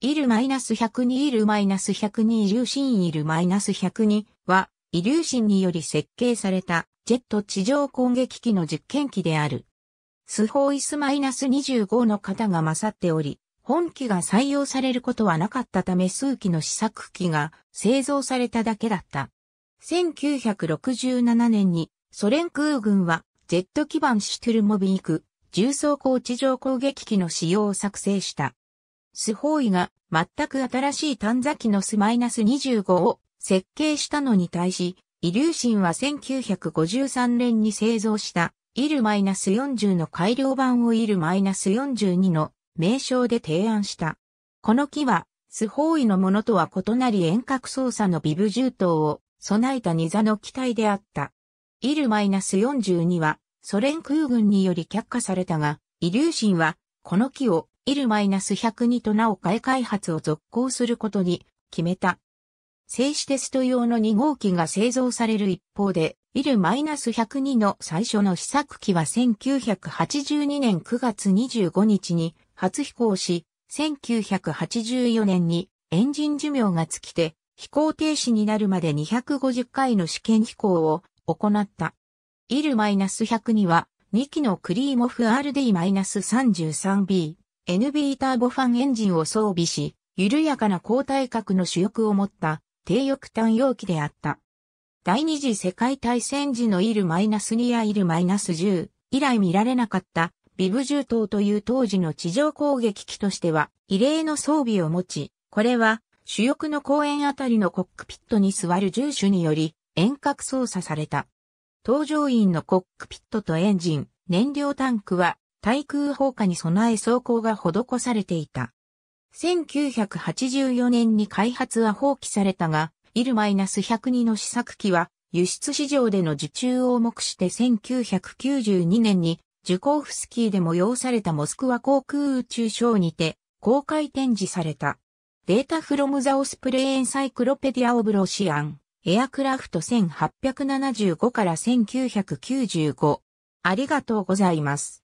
イル -102 イル -102 イリューシンイル -102 は、イリューシンにより設計されたジェット地上攻撃機の実験機である。スホイス -25 の型が勝っており、本機が採用されることはなかったため数機の試作機が製造されただけだった。1967年にソ連空軍はジェット基盤シュトゥルモビーク重装甲地上攻撃機の使用を作成した。スホーイが全く新しい探査機のス -25 を設計したのに対し、イリューシンは1953年に製造したイル -40 の改良版をイル -42 の名称で提案した。この機は、スホーイのものとは異なり遠隔操作のビブ銃刀を備えたニ座の機体であった。イル -42 はソ連空軍により却下されたが、イリューシンはこの機をイル -102 となお買い開発を続行することに決めた。静止テスト用の2号機が製造される一方で、イル -102 の最初の試作機は1982年9月25日に初飛行し、1984年にエンジン寿命が尽きて飛行停止になるまで250回の試験飛行を行った。イル -102 は2機のクリーモフ RD-33B NB ターボファンエンジンを装備し、緩やかな高体格の主翼を持った低翼単容機であった。第二次世界大戦時のイル -2 やイル -10 以来見られなかったビブ銃刀という当時の地上攻撃機としては異例の装備を持ち、これは主翼の公園あたりのコックピットに座る銃手により遠隔操作された。搭乗員のコックピットとエンジン、燃料タンクは対空砲火に備え装甲が施されていた。1984年に開発は放棄されたが、イル -102 の試作機は輸出市場での受注を目して1992年にジュコーフスキーで催されたモスクワ航空宇宙ショーにて公開展示された。データフロムザオスプレイエンサイクロペディアオブロシアン、エアクラフト1875から1995。ありがとうございます。